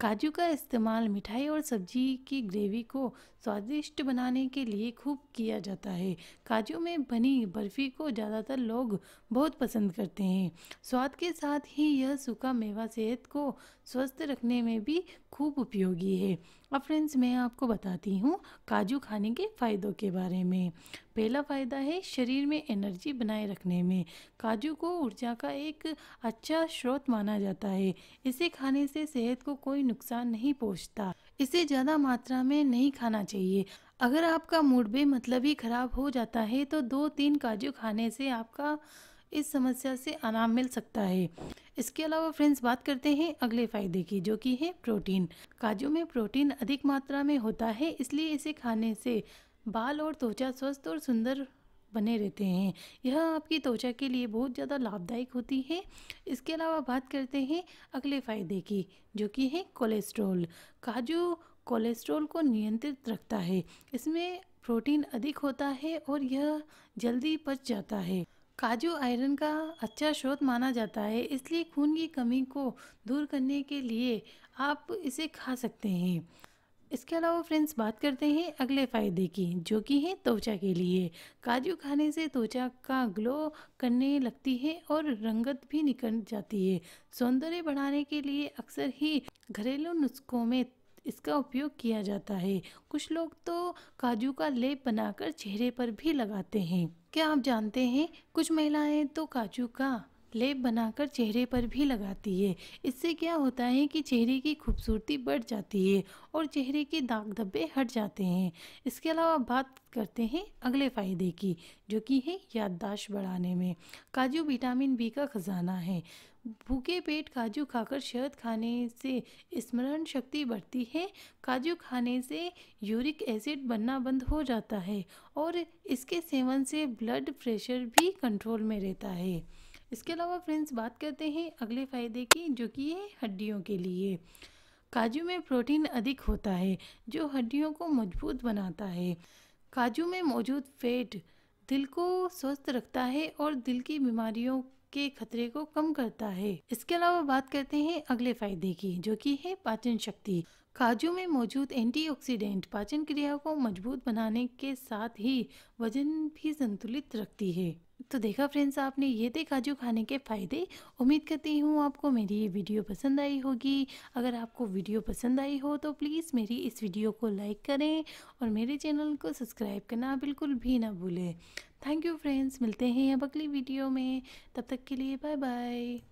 काजू का इस्तेमाल मिठाई और सब्जी की ग्रेवी को स्वादिष्ट बनाने के लिए खूब किया जाता है काजू में बनी बर्फ़ी को ज़्यादातर लोग बहुत पसंद करते हैं स्वाद के साथ ही यह सूखा मेवा सेहत को स्वस्थ रखने में भी खूब उपयोगी है अब फ्रेंड्स मैं आपको बताती हूँ काजू खाने के फ़ायदों के बारे में पहला फ़ायदा है शरीर में एनर्जी बनाए रखने में काजू को ऊर्जा का एक अच्छा स्रोत माना जाता है इसे खाने से सेहत को कोई नुकसान नहीं पहुँचता इसे ज़्यादा मात्रा में नहीं खाना चाहिए अगर आपका मूड भी मतलब ही ख़राब हो जाता है तो दो तीन काजू खाने से आपका इस समस्या से आराम मिल सकता है इसके अलावा फ्रेंड्स बात करते हैं अगले फ़ायदे की जो कि है प्रोटीन काजू में प्रोटीन अधिक मात्रा में होता है इसलिए इसे खाने से बाल और त्वचा स्वस्थ और सुंदर बने रहते हैं यह आपकी त्वचा के लिए बहुत ज़्यादा लाभदायक होती है इसके अलावा बात करते हैं अगले फ़ायदे की जो कि है कोलेस्ट्रॉल काजू कोलेस्ट्रॉल को नियंत्रित रखता है इसमें प्रोटीन अधिक होता है और यह जल्दी पच जाता है काजू आयरन का अच्छा स्रोत माना जाता है इसलिए खून की कमी को दूर करने के लिए आप इसे खा सकते हैं इसके अलावा फ्रेंड्स बात करते हैं अगले फ़ायदे की जो कि है त्वचा के लिए काजू खाने से त्वचा का ग्लो करने लगती है और रंगत भी निकल जाती है सौंदर्य बढ़ाने के लिए अक्सर ही घरेलू नुस्खों में इसका उपयोग किया जाता है कुछ लोग तो काजू का लेप बनाकर चेहरे पर भी लगाते हैं क्या आप जानते हैं कुछ महिलाएं तो काजू का लेप बनाकर चेहरे पर भी लगाती है इससे क्या होता है कि चेहरे की खूबसूरती बढ़ जाती है और चेहरे के दाग धब्बे हट जाते हैं इसके अलावा बात करते हैं अगले फ़ायदे की जो कि है याददाश्त बढ़ाने में काजू विटामिन बी का ख़जाना है भूखे पेट काजू खाकर शहद खाने से स्मरण शक्ति बढ़ती है काजू खाने से यूरिक एसिड बनना बंद हो जाता है और इसके सेवन से ब्लड प्रेशर भी कंट्रोल में रहता है इसके अलावा फ्रेंड्स बात करते हैं अगले फ़ायदे की जो कि है हड्डियों के लिए काजू में प्रोटीन अधिक होता है जो हड्डियों को मजबूत बनाता है काजू में मौजूद फैट दिल को स्वस्थ रखता है और दिल की बीमारियों के खतरे को कम करता है इसके अलावा बात करते हैं अगले फायदे की जो कि है पाचन शक्ति काजू में मौजूद एंटीऑक्सीडेंट पाचन क्रिया को मजबूत बनाने के साथ ही वजन भी संतुलित रखती है तो देखा फ्रेंड्स आपने ये थे काजू खाने के फ़ायदे उम्मीद करती हूँ आपको मेरी ये वीडियो पसंद आई होगी अगर आपको वीडियो पसंद आई हो तो प्लीज़ मेरी इस वीडियो को लाइक करें और मेरे चैनल को सब्सक्राइब करना बिल्कुल भी ना भूलें थैंक यू फ्रेंड्स मिलते हैं अब अगली वीडियो में तब तक के लिए बाय बाय